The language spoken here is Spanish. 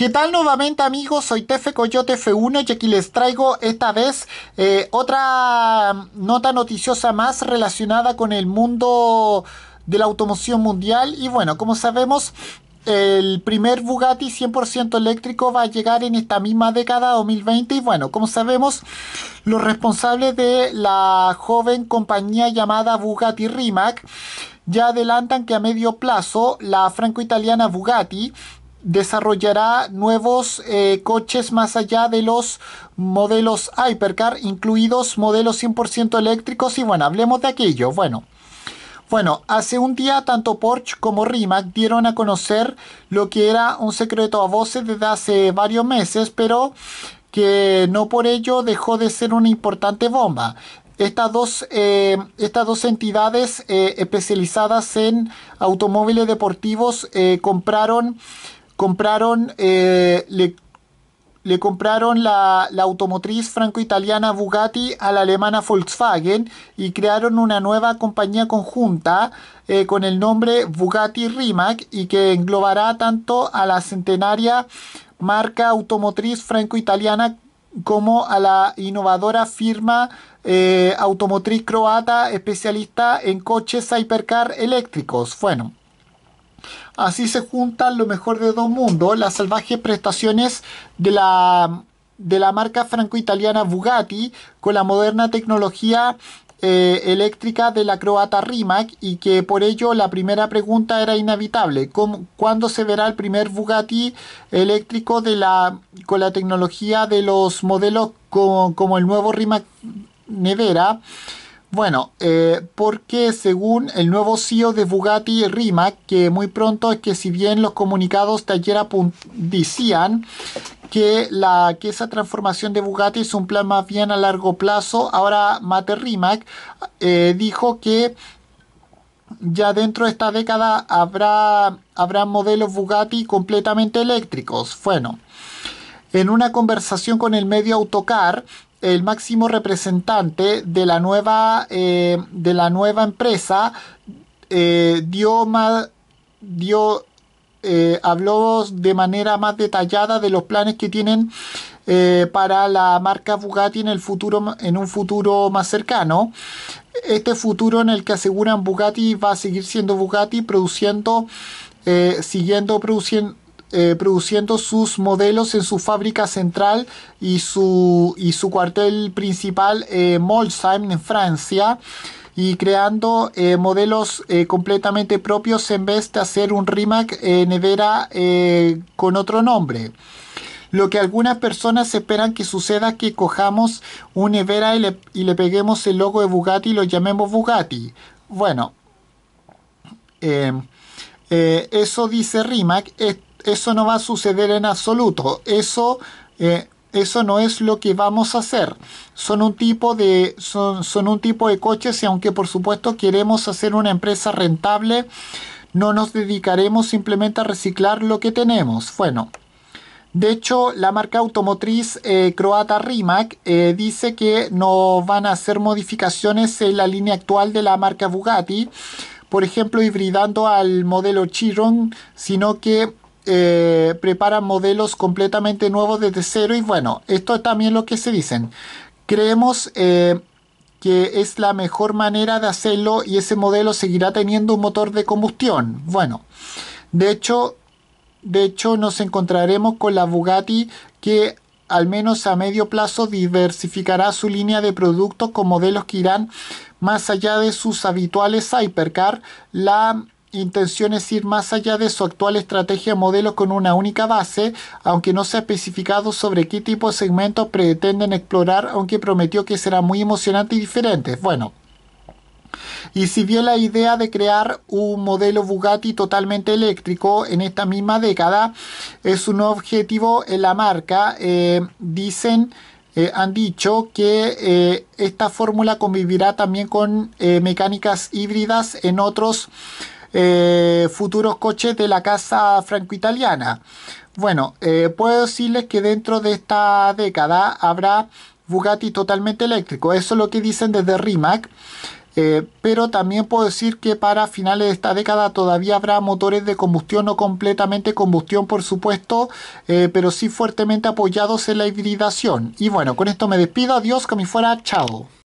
¿Qué tal nuevamente amigos? Soy Tefe Coyote F1 y aquí les traigo esta vez eh, otra nota noticiosa más relacionada con el mundo de la automoción mundial y bueno, como sabemos el primer Bugatti 100% eléctrico va a llegar en esta misma década 2020 y bueno, como sabemos, los responsables de la joven compañía llamada Bugatti Rimac ya adelantan que a medio plazo la franco-italiana Bugatti desarrollará nuevos eh, coches más allá de los modelos Hypercar, incluidos modelos 100% eléctricos y bueno, hablemos de aquello. Bueno, bueno, hace un día tanto Porsche como Rimac dieron a conocer lo que era un secreto a voces desde hace varios meses, pero que no por ello dejó de ser una importante bomba. Estas dos, eh, estas dos, entidades eh, especializadas en automóviles deportivos compraron compraron, eh, le, compraron la, automotriz franco-italiana Bugatti a la alemana Volkswagen y crearon una nueva compañía conjunta eh, con el nombre Bugatti Rimac y que englobará tanto a la centenaria marca automotriz franco-italiana como a la innovadora firma eh, automotriz croata especialista en coches hypercar eléctricos. Bueno, Así se juntan lo mejor de dos mundos, las salvajes prestaciones de la, de la marca franco-italiana Bugatti con la moderna tecnología eh, eléctrica de la croata Rimac y que por ello la primera pregunta era inevitable. ¿Cuándo se verá el primer Bugatti eléctrico de la, con la tecnología de los modelos como, como el nuevo Rimac Nevera? Bueno, eh, porque según el nuevo CEO de Bugatti Rimac, que muy pronto es que si bien los comunicados de ayer decían que, la, que esa transformación de Bugatti es un plan más bien a largo plazo, ahora Mate Rimac eh, dijo que ya dentro de esta década habrá, habrá modelos Bugatti completamente eléctricos. Bueno, en una conversación con el medio Autocar, el máximo representante de la nueva, eh, de la nueva empresa, eh, dio, más, dio eh, habló de manera más detallada de los planes que tienen para la marca Bugatti en el futuro en un futuro más cercano este futuro en el que aseguran Bugatti va a seguir siendo Bugatti produciendo siguiendo produciendo eh, produciendo sus modelos en su fábrica central y su, su cuartel principal eh, Molsheim en Francia y creando eh, modelos completamente propios en vez de hacer un Rimac Nevera con otro nombre. Lo que algunas personas esperan que suceda es que cojamos un Nevera y le, peguemos el logo de Bugatti y lo llamemos Bugatti. Bueno, eso dice Rimac. Eso no va a suceder en absoluto. Eso, eh, eso no es lo que vamos a hacer. Son un tipo de, son, un tipo de coches y aunque por supuesto queremos hacer una empresa rentable, no nos dedicaremos simplemente a reciclar lo que tenemos. Bueno, de hecho, la marca automotriz eh, croata Rimac eh, dice que no van a hacer modificaciones en la línea actual de la marca Bugatti, por ejemplo, hibridando al modelo Chiron, sino que eh, preparan modelos completamente nuevos desde cero y bueno, esto es también lo que se dicen. Creemos eh, que es la mejor manera de hacerlo y ese modelo seguirá teniendo un motor de combustión. Bueno, de hecho, de hecho nos encontraremos con la Bugatti que al menos a medio plazo diversificará su línea de productos con modelos que irán más allá de sus habituales hypercar. La intención es ir más allá de su actual estrategia modelo con una única base, aunque no se ha especificado sobre qué tipo de segmentos pretenden explorar, aunque prometió que será muy emocionante y diferente. Bueno, y si bien la idea de crear un modelo Bugatti totalmente eléctrico en esta misma década, es un objetivo en la marca. Eh, dicen, eh, han dicho que eh, esta fórmula convivirá también con mecánicas híbridas en otros eh, futuros coches de la casa franco-italiana. Bueno, eh, puedo decirles que dentro de esta década habrá Bugatti totalmente eléctrico, eso es lo que dicen desde Rimac. Eh, pero también puedo decir que para finales de esta década todavía habrá motores de combustión no completamente combustión, por supuesto, eh, pero sí fuertemente apoyados en la hibridación. Y bueno, con esto me despido. Adiós, que me fuera. Chao.